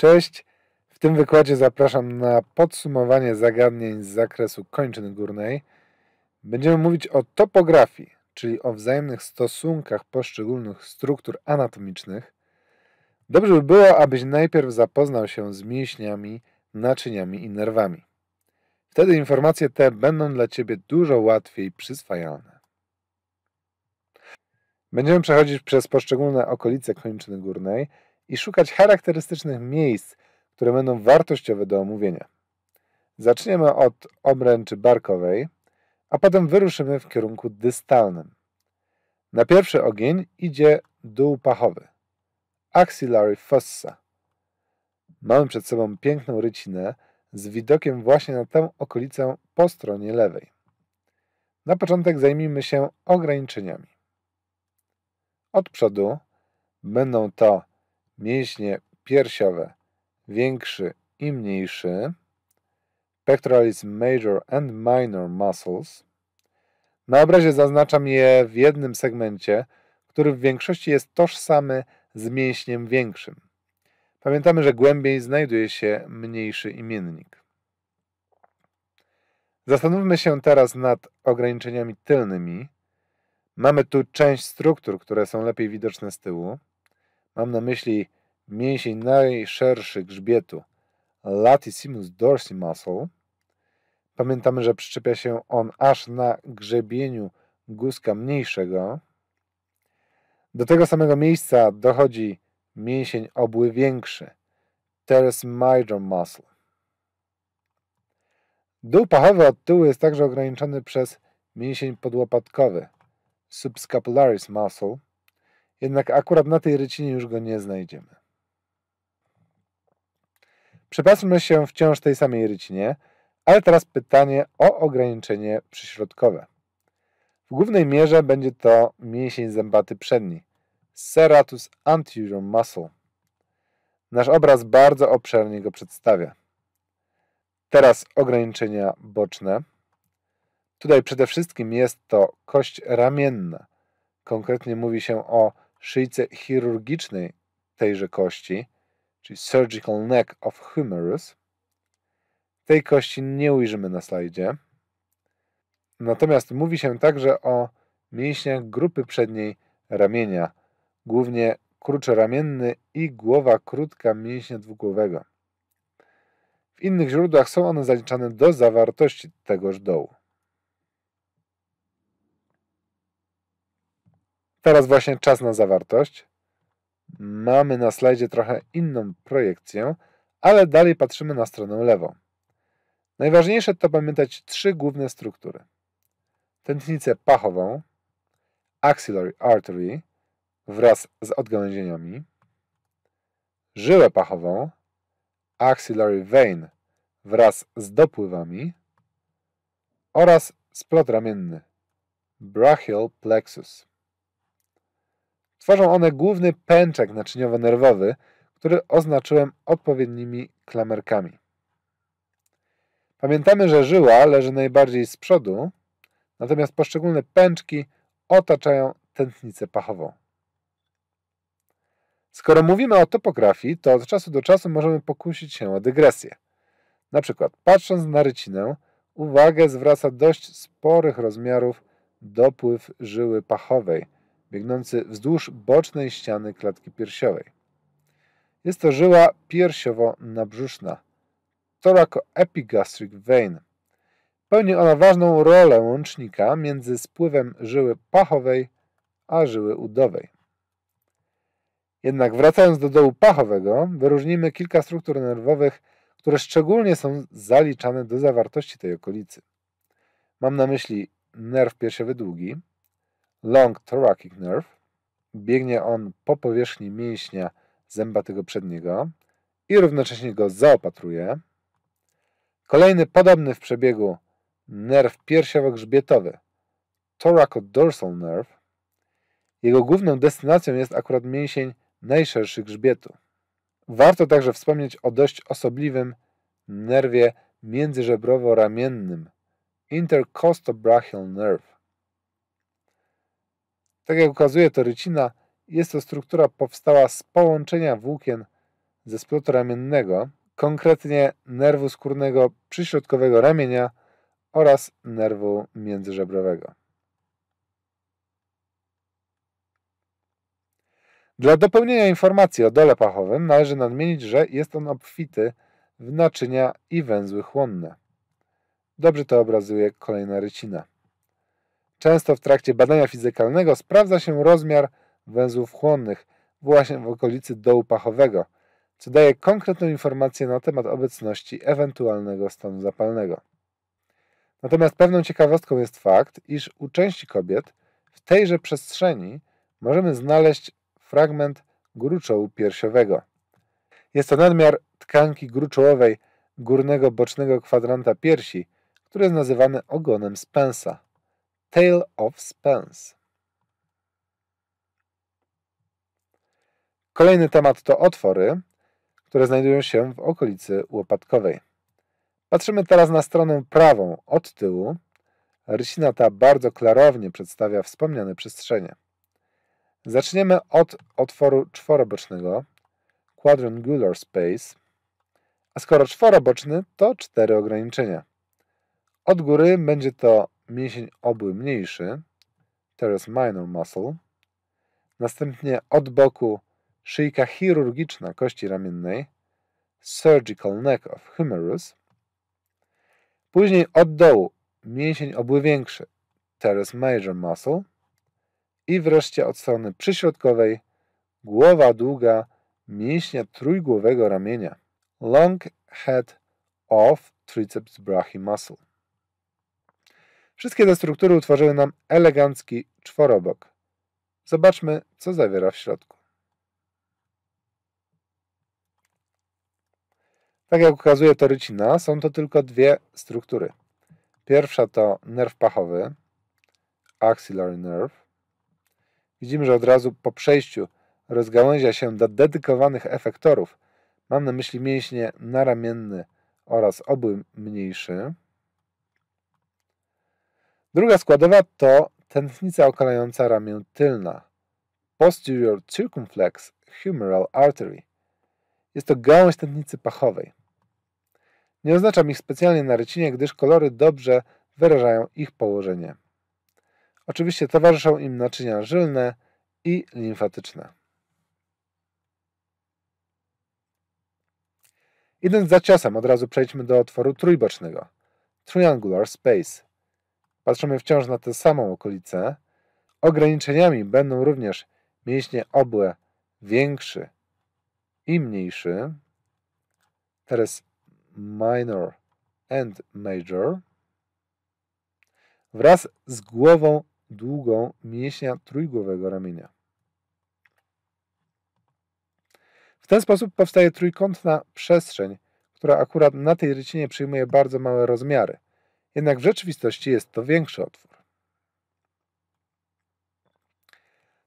Cześć! W tym wykładzie zapraszam na podsumowanie zagadnień z zakresu kończyn górnej. Będziemy mówić o topografii, czyli o wzajemnych stosunkach poszczególnych struktur anatomicznych. Dobrze by było, abyś najpierw zapoznał się z mięśniami, naczyniami i nerwami. Wtedy informacje te będą dla Ciebie dużo łatwiej przyswajalne. Będziemy przechodzić przez poszczególne okolice kończyny górnej – i szukać charakterystycznych miejsc, które będą wartościowe do omówienia. Zaczniemy od obręczy barkowej, a potem wyruszymy w kierunku dystalnym. Na pierwszy ogień idzie dół pachowy, axillary fossa. Mamy przed sobą piękną rycinę z widokiem właśnie na tę okolicę po stronie lewej. Na początek zajmijmy się ograniczeniami. Od przodu będą to mięśnie piersiowe większy i mniejszy, pectoralis major and minor muscles. Na obrazie zaznaczam je w jednym segmencie, który w większości jest tożsamy z mięśniem większym. Pamiętamy, że głębiej znajduje się mniejszy imiennik. Zastanówmy się teraz nad ograniczeniami tylnymi. Mamy tu część struktur, które są lepiej widoczne z tyłu. Mam na myśli mięsień najszerszy grzbietu, latissimus dorsi muscle. Pamiętamy, że przyczepia się on aż na grzebieniu guska mniejszego. Do tego samego miejsca dochodzi mięsień obły większy, teres major muscle. Dół pachowy od tyłu jest także ograniczony przez mięsień podłopatkowy, subscapularis muscle, jednak akurat na tej rycinie już go nie znajdziemy. Przepatrzmy się wciąż tej samej rycinie, ale teraz pytanie o ograniczenie przyśrodkowe. W głównej mierze będzie to mięsień zębaty przedni, serratus anterior muscle. Nasz obraz bardzo obszernie go przedstawia. Teraz ograniczenia boczne. Tutaj przede wszystkim jest to kość ramienna. Konkretnie mówi się o szyjce chirurgicznej tejże kości, czyli surgical neck of humerus. Tej kości nie ujrzymy na slajdzie. Natomiast mówi się także o mięśniach grupy przedniej ramienia, głównie kruczoramienny i głowa krótka mięśnia dwugłowego. W innych źródłach są one zaliczane do zawartości tegoż dołu. Teraz właśnie czas na zawartość. Mamy na slajdzie trochę inną projekcję, ale dalej patrzymy na stronę lewą. Najważniejsze to pamiętać trzy główne struktury. Tętnicę pachową, axillary artery wraz z odgałęzieniami, żyłę pachową, axillary vein wraz z dopływami oraz splot ramienny, brachial plexus. Tworzą one główny pęczek naczyniowo-nerwowy, który oznaczyłem odpowiednimi klamerkami. Pamiętamy, że żyła leży najbardziej z przodu, natomiast poszczególne pęczki otaczają tętnicę pachową. Skoro mówimy o topografii, to od czasu do czasu możemy pokusić się o dygresję. Na przykład, patrząc na rycinę, uwagę zwraca dość sporych rozmiarów dopływ żyły pachowej – biegnący wzdłuż bocznej ściany klatki piersiowej. Jest to żyła piersiowo-nabrzuszna, thoracoepigastric vein. Pełni ona ważną rolę łącznika między spływem żyły pachowej a żyły udowej. Jednak wracając do dołu pachowego, wyróżnimy kilka struktur nerwowych, które szczególnie są zaliczane do zawartości tej okolicy. Mam na myśli nerw piersiowy długi, Long Thoracic Nerve. Biegnie on po powierzchni mięśnia zęba tego przedniego i równocześnie go zaopatruje. Kolejny podobny w przebiegu nerw piersiowo-grzbietowy, thoracodorsal nerve. Jego główną destynacją jest akurat mięsień najszerszy grzbietu. Warto także wspomnieć o dość osobliwym nerwie międzyżebrowo-ramiennym intercostobrachial nerve. Tak jak ukazuje to rycina, jest to struktura powstała z połączenia włókien ze splotu ramiennego, konkretnie nerwu skórnego przyśrodkowego ramienia oraz nerwu międzyżebrowego. Dla dopełnienia informacji o dole pachowym należy nadmienić, że jest on obfity w naczynia i węzły chłonne. Dobrze to obrazuje kolejna rycina. Często w trakcie badania fizykalnego sprawdza się rozmiar węzłów chłonnych właśnie w okolicy dołu pachowego, co daje konkretną informację na temat obecności ewentualnego stanu zapalnego. Natomiast pewną ciekawostką jest fakt, iż u części kobiet w tejże przestrzeni możemy znaleźć fragment gruczołu piersiowego. Jest to nadmiar tkanki gruczołowej górnego bocznego kwadranta piersi, który jest nazywany ogonem Spensa. Tale of Spence. Kolejny temat to otwory, które znajdują się w okolicy łopatkowej. Patrzymy teraz na stronę prawą od tyłu. Rysina ta bardzo klarownie przedstawia wspomniane przestrzenie. Zaczniemy od otworu czworobocznego, quadrangular space, a skoro czworoboczny, to cztery ograniczenia. Od góry będzie to mięsień obły mniejszy, teres minor muscle, następnie od boku szyjka chirurgiczna kości ramiennej, surgical neck of humerus, później od dołu mięsień obły większy, teres major muscle i wreszcie od strony przyśrodkowej głowa długa mięśnia trójgłowego ramienia, long head of triceps brachii muscle. Wszystkie te struktury utworzyły nam elegancki czworobok. Zobaczmy, co zawiera w środku. Tak jak ukazuje to rycina, są to tylko dwie struktury. Pierwsza to nerw pachowy, axillary nerve. Widzimy, że od razu po przejściu rozgałęzia się do dedykowanych efektorów. Mam na myśli mięśnie naramienny oraz obły mniejszy. Druga składowa to tętnica okalająca ramię tylna, posterior circumflex humeral artery. Jest to gałąź tętnicy pachowej. Nie oznaczam ich specjalnie na rycinie, gdyż kolory dobrze wyrażają ich położenie. Oczywiście towarzyszą im naczynia żylne i limfatyczne. Idąc za ciosem, od razu przejdźmy do otworu trójbocznego, triangular space, Patrzymy wciąż na tę samą okolicę. Ograniczeniami będą również mięśnie obłe większy i mniejszy. Teraz minor and major. Wraz z głową długą mięśnia trójgłowego ramienia. W ten sposób powstaje trójkątna przestrzeń, która akurat na tej rycinie przyjmuje bardzo małe rozmiary – jednak w rzeczywistości jest to większy otwór.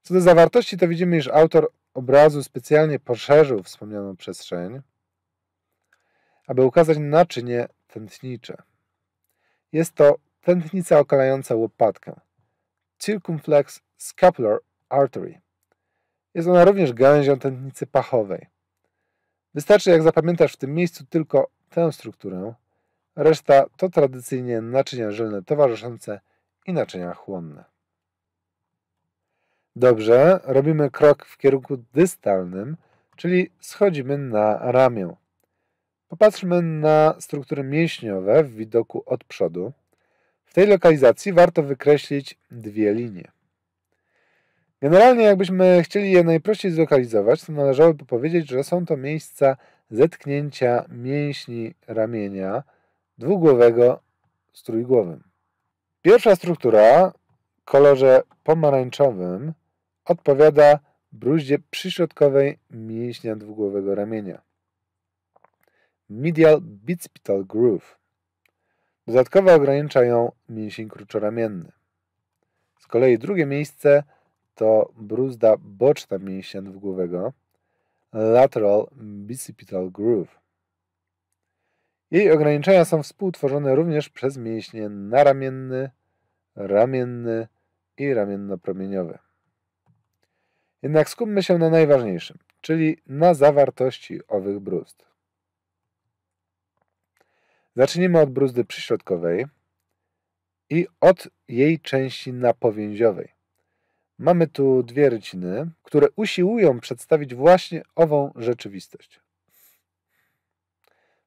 Co do zawartości, to widzimy, iż autor obrazu specjalnie poszerzył wspomnianą przestrzeń, aby ukazać naczynie tętnicze. Jest to tętnica okalająca łopatkę, circumflex scapular artery. Jest ona również gałęzią tętnicy pachowej. Wystarczy, jak zapamiętasz w tym miejscu tylko tę strukturę, Reszta to tradycyjnie naczynia żylne towarzyszące i naczynia chłonne. Dobrze, robimy krok w kierunku dystalnym, czyli schodzimy na ramię. Popatrzmy na struktury mięśniowe w widoku od przodu. W tej lokalizacji warto wykreślić dwie linie. Generalnie, jakbyśmy chcieli je najprościej zlokalizować, to należałoby powiedzieć, że są to miejsca zetknięcia mięśni ramienia dwugłowego z trójgłowym. Pierwsza struktura w kolorze pomarańczowym odpowiada bruździe przyśrodkowej mięśnia dwugłowego ramienia. Medial bicipital groove. Dodatkowo ogranicza ją mięsień kruczoramienny. Z kolei drugie miejsce to bruzda boczna mięśnia dwugłowego lateral bicipital groove. Jej ograniczenia są współtworzone również przez mięśnie naramienny, ramienny i ramienno-promieniowy. Jednak skupmy się na najważniejszym, czyli na zawartości owych bruzd. Zacznijmy od bruzdy przyśrodkowej i od jej części napowięziowej. Mamy tu dwie ryciny, które usiłują przedstawić właśnie ową rzeczywistość.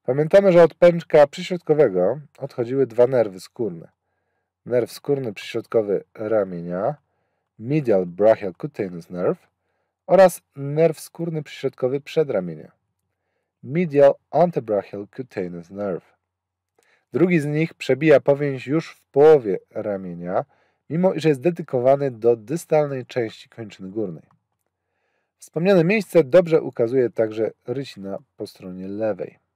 Pamiętamy, że od pęczka przyśrodkowego odchodziły dwa nerwy skórne. Nerw skórny przyśrodkowy ramienia, medial brachial cutaneous nerve oraz nerw skórny przyśrodkowy przedramienia, medial antebrachial cutaneous nerve. Drugi z nich przebija powięź już w połowie ramienia, mimo iż jest dedykowany do dystalnej części kończyny górnej. Wspomniane miejsce dobrze ukazuje także rycina po stronie lewej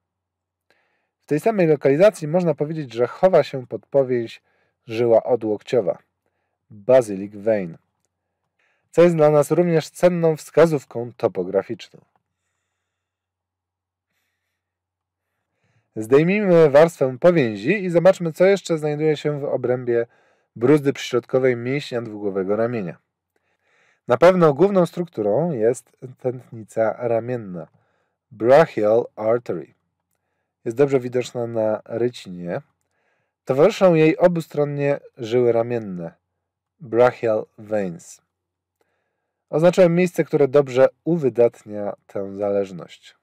tej samej lokalizacji można powiedzieć, że chowa się pod powieść żyła odłokciowa Basilic Vein, co jest dla nas również cenną wskazówką topograficzną. Zdejmijmy warstwę powięzi i zobaczmy, co jeszcze znajduje się w obrębie bruzdy przyśrodkowej mięśnia dwugłowego ramienia. Na pewno główną strukturą jest tętnica ramienna, brachial artery jest dobrze widoczna na rycinie. Towarzyszą jej obustronnie żyły ramienne, brachial veins. Oznaczyłem miejsce, które dobrze uwydatnia tę zależność.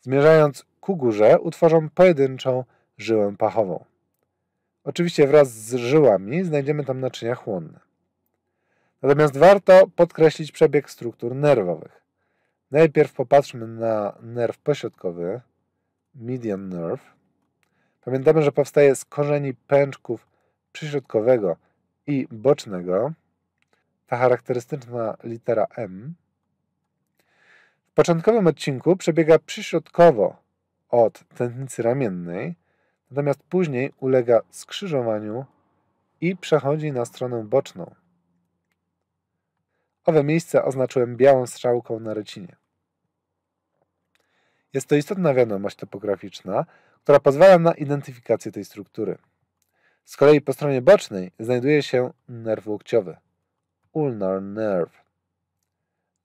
Zmierzając ku górze, utworzą pojedynczą żyłę pachową. Oczywiście wraz z żyłami znajdziemy tam naczynia chłonne. Natomiast warto podkreślić przebieg struktur nerwowych. Najpierw popatrzmy na nerw pośrodkowy, median nerve. Pamiętamy, że powstaje z korzeni pęczków przyśrodkowego i bocznego. Ta charakterystyczna litera M. W początkowym odcinku przebiega przyśrodkowo od tętnicy ramiennej, natomiast później ulega skrzyżowaniu i przechodzi na stronę boczną. Owe miejsce oznaczyłem białą strzałką na rycinie. Jest to istotna wiadomość topograficzna, która pozwala na identyfikację tej struktury. Z kolei po stronie bocznej znajduje się nerw łokciowy, ulnar nerve.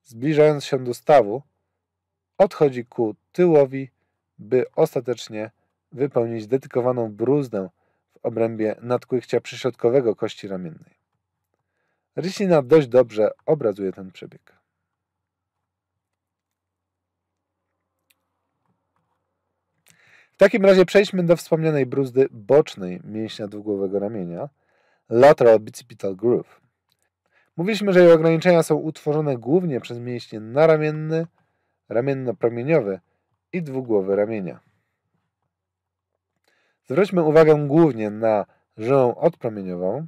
Zbliżając się do stawu, odchodzi ku tyłowi, by ostatecznie wypełnić dedykowaną bruzdę w obrębie nadkłychcia przyśrodkowego kości ramiennej. Ryślina dość dobrze obrazuje ten przebieg. takim razie przejdźmy do wspomnianej bruzdy bocznej mięśnia dwugłowego ramienia, lateral bicipital groove. Mówiliśmy, że jej ograniczenia są utworzone głównie przez mięśnie naramienny, ramienno-promieniowy i dwugłowy ramienia. Zwróćmy uwagę głównie na żyłę odpromieniową,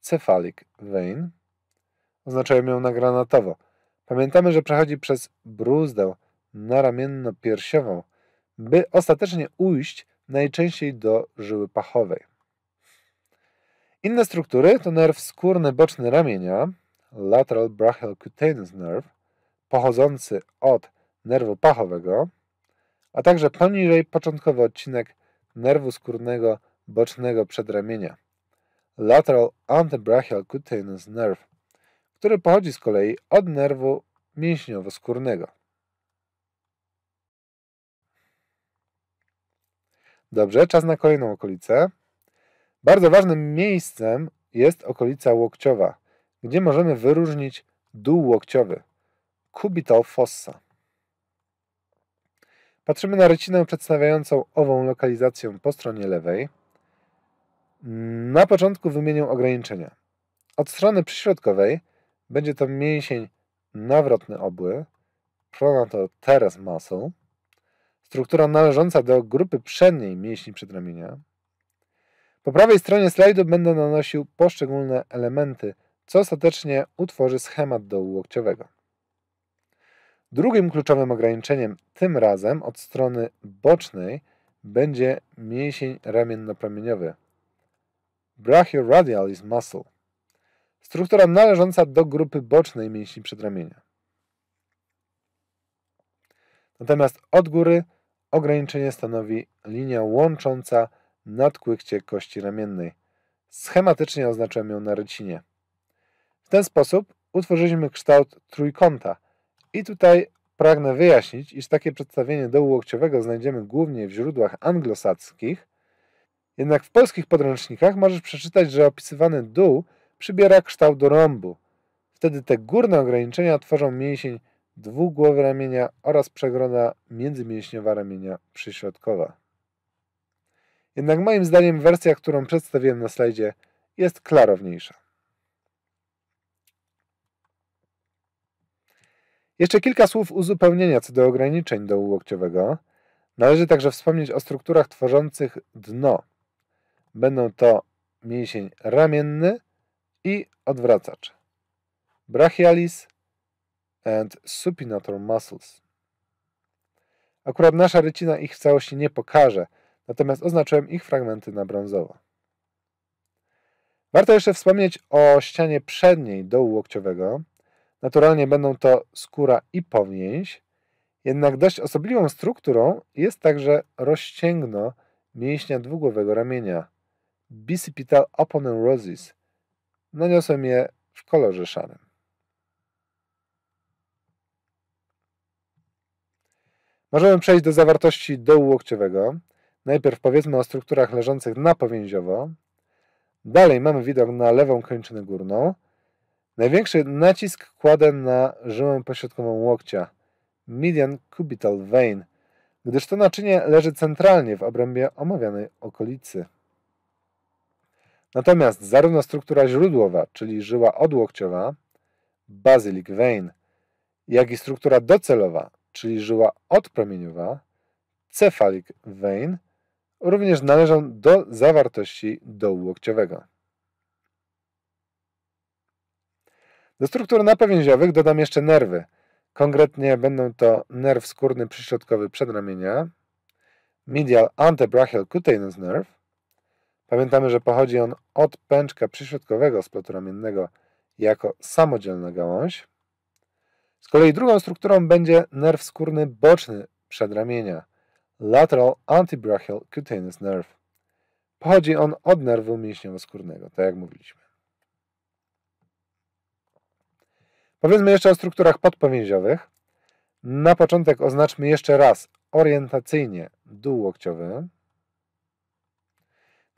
cephalic vein. Oznaczałem ją na granatowo. Pamiętamy, że przechodzi przez bruzdę naramienno-piersiową by ostatecznie ujść najczęściej do żyły pachowej. Inne struktury to nerw skórny boczny ramienia, lateral brachial cutaneous nerve, pochodzący od nerwu pachowego, a także poniżej początkowy odcinek nerwu skórnego bocznego przedramienia, lateral antebrachial cutaneous nerve, który pochodzi z kolei od nerwu mięśniowo-skórnego. Dobrze, czas na kolejną okolicę. Bardzo ważnym miejscem jest okolica łokciowa, gdzie możemy wyróżnić dół łokciowy, Kubital fossa. Patrzymy na rycinę przedstawiającą ową lokalizację po stronie lewej. Na początku wymienię ograniczenia. Od strony przyśrodkowej będzie to mięsień nawrotny obły, to teres muscle, struktura należąca do grupy przedniej mięśni przedramienia. Po prawej stronie slajdu będę nanosił poszczególne elementy, co ostatecznie utworzy schemat dołu łokciowego. Drugim kluczowym ograniczeniem, tym razem od strony bocznej, będzie mięsień ramienno-promieniowy. Brachioradialis muscle. Struktura należąca do grupy bocznej mięśni przedramienia. Natomiast od góry Ograniczenie stanowi linia łącząca nadkłykcie kości ramiennej. Schematycznie oznaczyłem ją na rycinie. W ten sposób utworzyliśmy kształt trójkąta. I tutaj pragnę wyjaśnić, iż takie przedstawienie dołu łokciowego znajdziemy głównie w źródłach anglosaskich, jednak w polskich podręcznikach możesz przeczytać, że opisywany dół przybiera kształt rąbu. Wtedy te górne ograniczenia tworzą mięsień dwóch ramienia oraz przegrona międzymięśniowa ramienia przyśrodkowa. Jednak moim zdaniem wersja, którą przedstawiłem na slajdzie jest klarowniejsza. Jeszcze kilka słów uzupełnienia co do ograniczeń do łokciowego. Należy także wspomnieć o strukturach tworzących dno. Będą to mięsień ramienny i odwracacz. Brachialis, and supinator muscles. Akurat nasza rycina ich w całości nie pokaże, natomiast oznaczyłem ich fragmenty na brązowo. Warto jeszcze wspomnieć o ścianie przedniej dołu łokciowego. Naturalnie będą to skóra i powięź, jednak dość osobliwą strukturą jest także rozcięgno mięśnia dwugłowego ramienia bicipital aponeurosis. Naniosłem je w kolorze szarym. Możemy przejść do zawartości dołu łokciowego. Najpierw powiedzmy o strukturach leżących napowięziowo. Dalej mamy widok na lewą kończynę górną. Największy nacisk kładę na żyłę pośrodkową łokcia, median cubital vein, gdyż to naczynie leży centralnie w obrębie omawianej okolicy. Natomiast zarówno struktura źródłowa, czyli żyła odłokciowa, basilic vein, jak i struktura docelowa, czyli żyła odpromieniowa, cephalic vein, również należą do zawartości dołu łokciowego. Do struktur napowięziowych dodam jeszcze nerwy. Konkretnie będą to nerw skórny przyśrodkowy przedramienia, medial antebrachial cutaneous nerve. Pamiętamy, że pochodzi on od pęczka przyśrodkowego splotu ramiennego jako samodzielna gałąź. Z kolei drugą strukturą będzie nerw skórny boczny przedramienia lateral antibrachial cutaneous nerve. Pochodzi on od nerwu mięśniowo-skórnego, tak jak mówiliśmy. Powiedzmy jeszcze o strukturach podpowięziowych. Na początek oznaczmy jeszcze raz orientacyjnie dół łokciowy.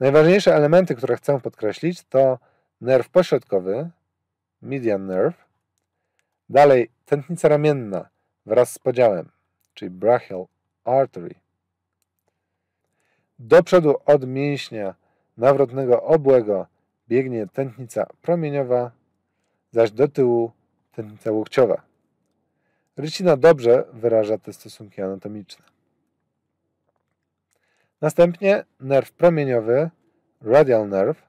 Najważniejsze elementy, które chcę podkreślić to nerw pośrodkowy, median nerve, Dalej, tętnica ramienna wraz z podziałem, czyli brachial artery. Do przodu od mięśnia nawrotnego obłego biegnie tętnica promieniowa, zaś do tyłu tętnica łokciowa. Rycina dobrze wyraża te stosunki anatomiczne. Następnie nerw promieniowy, radial nerve,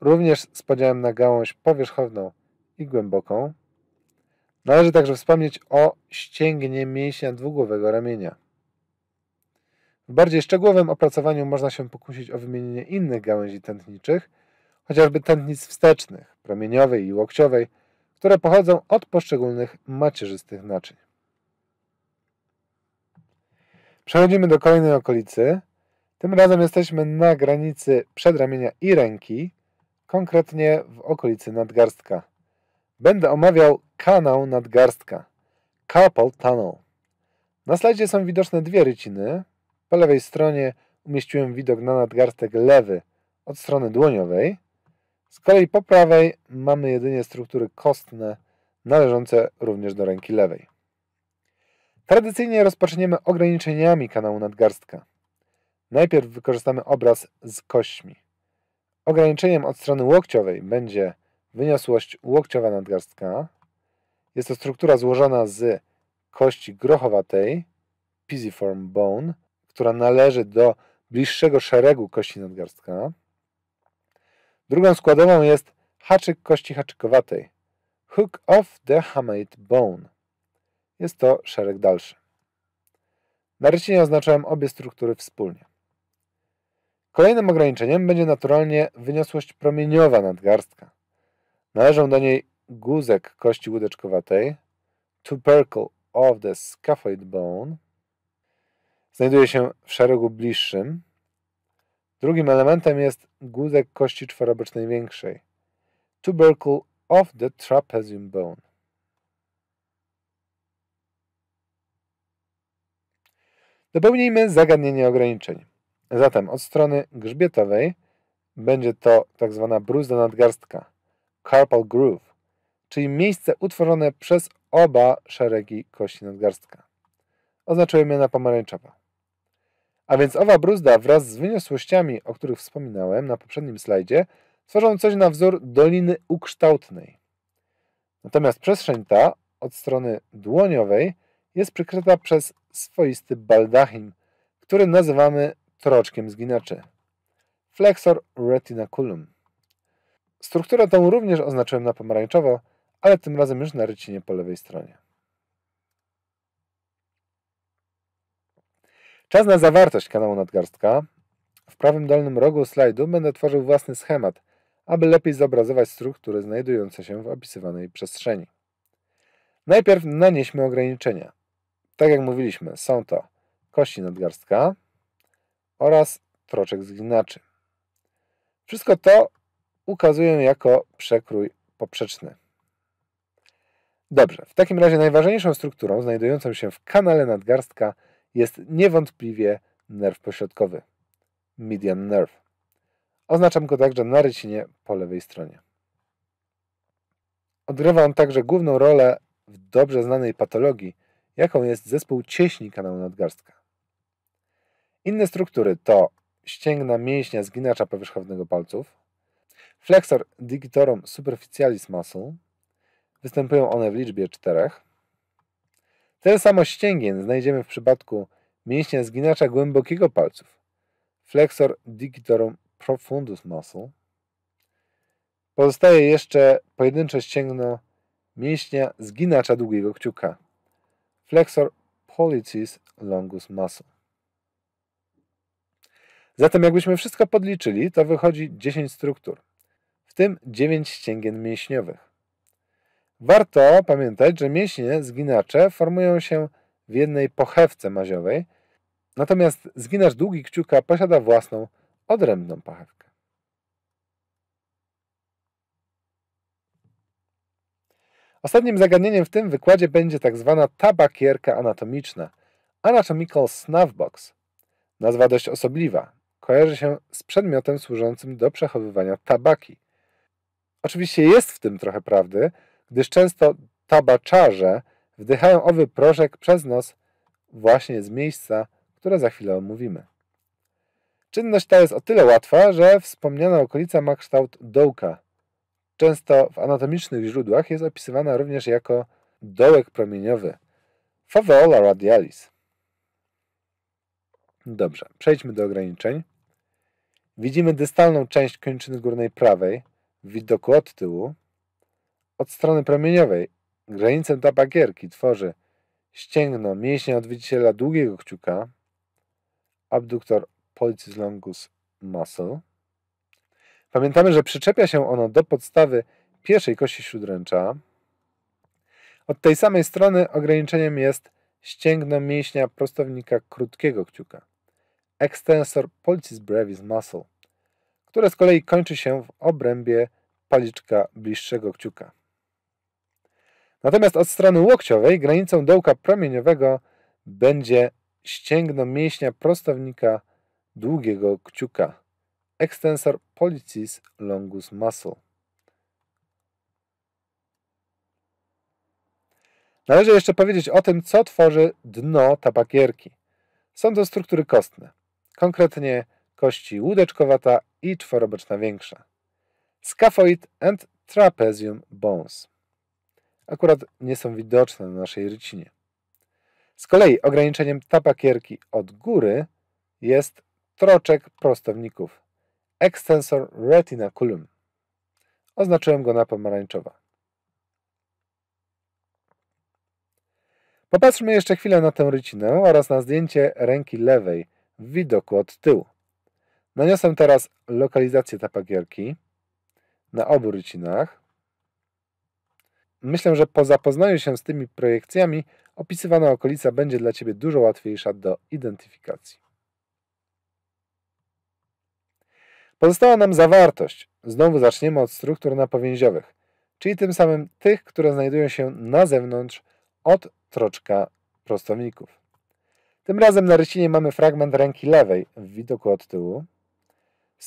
również z podziałem na gałąź powierzchowną i głęboką, Należy także wspomnieć o ścięgnie mięśnia dwugłowego ramienia. W bardziej szczegółowym opracowaniu można się pokusić o wymienienie innych gałęzi tętniczych, chociażby tętnic wstecznych, promieniowej i łokciowej, które pochodzą od poszczególnych macierzystych naczyń. Przechodzimy do kolejnej okolicy. Tym razem jesteśmy na granicy przedramienia i ręki, konkretnie w okolicy nadgarstka. Będę omawiał kanał nadgarstka, carpal tunnel. Na slajdzie są widoczne dwie ryciny. Po lewej stronie umieściłem widok na nadgarstek lewy od strony dłoniowej. Z kolei po prawej mamy jedynie struktury kostne należące również do ręki lewej. Tradycyjnie rozpoczniemy ograniczeniami kanału nadgarstka. Najpierw wykorzystamy obraz z kośćmi. Ograniczeniem od strony łokciowej będzie wyniosłość łokciowa nadgarstka. Jest to struktura złożona z kości grochowatej, pisiform bone, która należy do bliższego szeregu kości nadgarstka. Drugą składową jest haczyk kości haczykowatej, hook of the hamate bone. Jest to szereg dalszy. Na rycinie oznaczałem obie struktury wspólnie. Kolejnym ograniczeniem będzie naturalnie wyniosłość promieniowa nadgarstka. Należą do niej guzek kości łódeczkowatej, tubercle of the scaphoid bone, znajduje się w szeregu bliższym. Drugim elementem jest guzek kości czworobocznej większej, tubercle of the trapezium bone. Dopełnijmy zagadnienie ograniczeń. Zatem od strony grzbietowej będzie to tzw. Tak bruzda nadgarstka carpal groove, czyli miejsce utworzone przez oba szeregi kości nadgarstka. Oznaczyłem je na pomarańczowo. A więc owa bruzda wraz z wyniosłościami, o których wspominałem na poprzednim slajdzie, tworzą coś na wzór doliny ukształtnej. Natomiast przestrzeń ta od strony dłoniowej jest przykryta przez swoisty baldachim, który nazywamy troczkiem zginaczy. Flexor retinaculum. Strukturę tę również oznaczyłem na pomarańczowo, ale tym razem już na rycinie po lewej stronie. Czas na zawartość kanału nadgarstka. W prawym dolnym rogu slajdu będę tworzył własny schemat, aby lepiej zobrazować struktury znajdujące się w opisywanej przestrzeni. Najpierw nanieśmy ograniczenia. Tak jak mówiliśmy, są to kości nadgarstka oraz troczek zginaczy. Wszystko to ukazuję jako przekrój poprzeczny. Dobrze, w takim razie najważniejszą strukturą znajdującą się w kanale nadgarstka jest niewątpliwie nerw pośrodkowy, median nerve. Oznaczam go także na rycinie po lewej stronie. Odgrywa on także główną rolę w dobrze znanej patologii, jaką jest zespół cieśni kanału nadgarstka. Inne struktury to ścięgna mięśnia zginacza powierzchownego palców, Flexor digitorum superficialis muscle. Występują one w liczbie czterech. Ten samo ścięgien znajdziemy w przypadku mięśnia zginacza głębokiego palców. Flexor digitorum profundus muscle. Pozostaje jeszcze pojedyncze ścięgno mięśnia zginacza długiego kciuka. Flexor pollicis longus muscle. Zatem jakbyśmy wszystko podliczyli, to wychodzi 10 struktur w tym 9 ścięgien mięśniowych. Warto pamiętać, że mięśnie zginacze formują się w jednej pochewce maziowej, natomiast zginacz długi kciuka posiada własną, odrębną pochewkę. Ostatnim zagadnieniem w tym wykładzie będzie tak zwana tabakierka anatomiczna, anatomical snuffbox. Nazwa dość osobliwa, kojarzy się z przedmiotem służącym do przechowywania tabaki. Oczywiście jest w tym trochę prawdy, gdyż często tabaczarze wdychają owy proszek przez nos właśnie z miejsca, które za chwilę omówimy. Czynność ta jest o tyle łatwa, że wspomniana okolica ma kształt dołka. Często w anatomicznych źródłach jest opisywana również jako dołek promieniowy faveola radialis. Dobrze, przejdźmy do ograniczeń. Widzimy dystalną część kończyny górnej prawej, widoku od tyłu, od strony promieniowej, granicę tabakierki tworzy ścięgno mięśnia odwiedziciela długiego kciuka, abduktor pollicis longus muscle. Pamiętamy, że przyczepia się ono do podstawy pierwszej kości śródręcza. Od tej samej strony ograniczeniem jest ścięgno mięśnia prostownika krótkiego kciuka. Extensor pollicis brevis muscle które z kolei kończy się w obrębie paliczka bliższego kciuka. Natomiast od strony łokciowej granicą dołka promieniowego będzie ścięgno mięśnia prostownika długiego kciuka, extensor pollicis longus muscle. Należy jeszcze powiedzieć o tym, co tworzy dno tabakierki. Są to struktury kostne, konkretnie kości łódeczkowata i czworoboczna większa. Scaphoid and trapezium bones. Akurat nie są widoczne na naszej rycinie. Z kolei ograniczeniem tapakierki od góry jest troczek prostowników. Extensor retinaculum. Oznaczyłem go na pomarańczowa. Popatrzmy jeszcze chwilę na tę rycinę oraz na zdjęcie ręki lewej w widoku od tyłu. Naniosłem teraz lokalizację tapagierki na obu rycinach. Myślę, że po zapoznaniu się z tymi projekcjami opisywana okolica będzie dla Ciebie dużo łatwiejsza do identyfikacji. Pozostała nam zawartość. Znowu zaczniemy od struktur napowięziowych, czyli tym samym tych, które znajdują się na zewnątrz od troczka prostowników. Tym razem na rycinie mamy fragment ręki lewej w widoku od tyłu.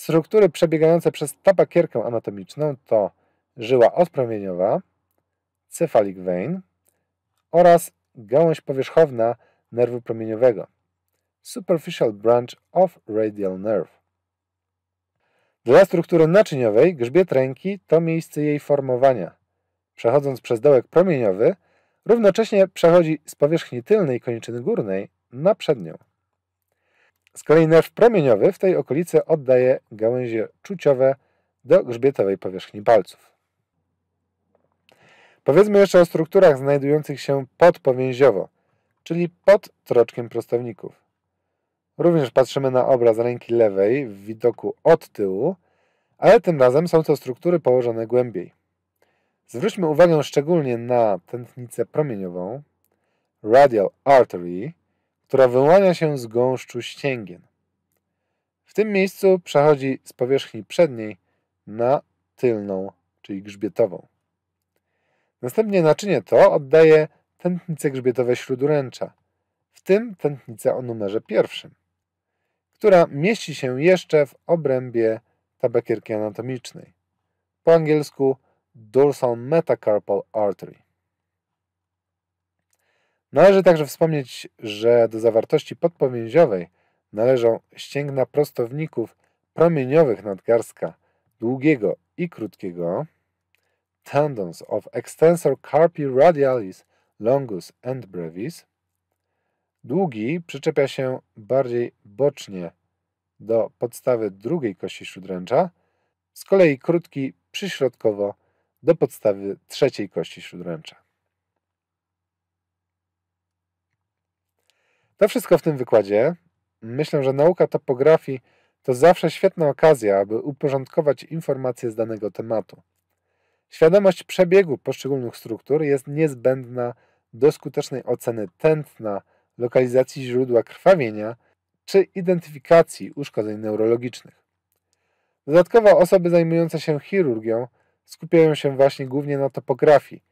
Struktury przebiegające przez tapakierkę anatomiczną to żyła odpromieniowa, cephalic vein oraz gałąź powierzchowna nerwu promieniowego, superficial branch of radial nerve. Dla struktury naczyniowej grzbiet ręki to miejsce jej formowania. Przechodząc przez dołek promieniowy, równocześnie przechodzi z powierzchni tylnej kończyny górnej na przednią. Z kolei nerw promieniowy w tej okolicy oddaje gałęzie czuciowe do grzbietowej powierzchni palców. Powiedzmy jeszcze o strukturach znajdujących się podpowięziowo, czyli pod troczkiem prostowników. Również patrzymy na obraz ręki lewej w widoku od tyłu, ale tym razem są to struktury położone głębiej. Zwróćmy uwagę szczególnie na tętnicę promieniową, radial artery, która wyłania się z gąszczu ścięgien. W tym miejscu przechodzi z powierzchni przedniej na tylną, czyli grzbietową. Następnie naczynie to oddaje tętnice grzbietowe śróduręcza, w tym tętnica o numerze pierwszym, która mieści się jeszcze w obrębie tabakierki anatomicznej. Po angielsku dorsal metacarpal artery. Należy także wspomnieć, że do zawartości podpowięziowej należą ścięgna prostowników promieniowych nadgarstka długiego i krótkiego, tendons of extensor carpi radialis longus and brevis. Długi przyczepia się bardziej bocznie do podstawy drugiej kości śródręcza, z kolei krótki przyśrodkowo do podstawy trzeciej kości śródręcza. To wszystko w tym wykładzie. Myślę, że nauka topografii to zawsze świetna okazja, aby uporządkować informacje z danego tematu. Świadomość przebiegu poszczególnych struktur jest niezbędna do skutecznej oceny tętna, lokalizacji źródła krwawienia czy identyfikacji uszkodzeń neurologicznych. Dodatkowo osoby zajmujące się chirurgią skupiają się właśnie głównie na topografii,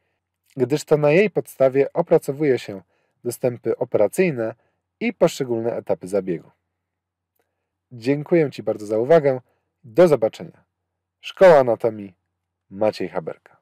gdyż to na jej podstawie opracowuje się dostępy operacyjne i poszczególne etapy zabiegu. Dziękuję Ci bardzo za uwagę. Do zobaczenia. Szkoła Anatomii Maciej Haberka.